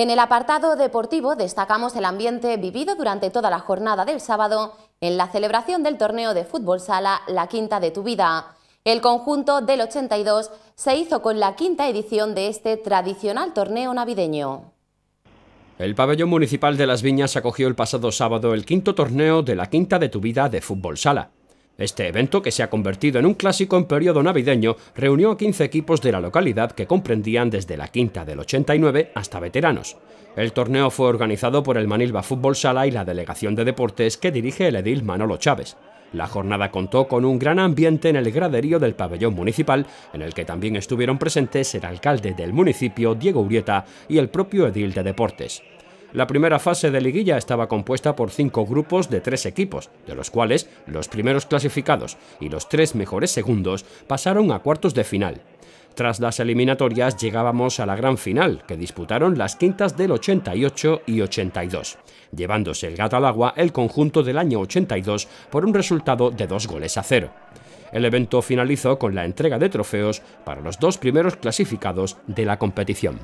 En el apartado deportivo destacamos el ambiente vivido durante toda la jornada del sábado en la celebración del torneo de fútbol sala La Quinta de tu Vida. El conjunto del 82 se hizo con la quinta edición de este tradicional torneo navideño. El pabellón municipal de Las Viñas acogió el pasado sábado el quinto torneo de La Quinta de tu Vida de fútbol sala. Este evento, que se ha convertido en un clásico en periodo navideño, reunió a 15 equipos de la localidad que comprendían desde la quinta del 89 hasta veteranos. El torneo fue organizado por el Manilva Fútbol Sala y la delegación de deportes que dirige el edil Manolo Chávez. La jornada contó con un gran ambiente en el graderío del pabellón municipal, en el que también estuvieron presentes el alcalde del municipio, Diego Urieta, y el propio edil de deportes. La primera fase de liguilla estaba compuesta por cinco grupos de tres equipos, de los cuales los primeros clasificados y los tres mejores segundos pasaron a cuartos de final. Tras las eliminatorias llegábamos a la gran final, que disputaron las quintas del 88 y 82, llevándose el gato al agua el conjunto del año 82 por un resultado de dos goles a cero. El evento finalizó con la entrega de trofeos para los dos primeros clasificados de la competición.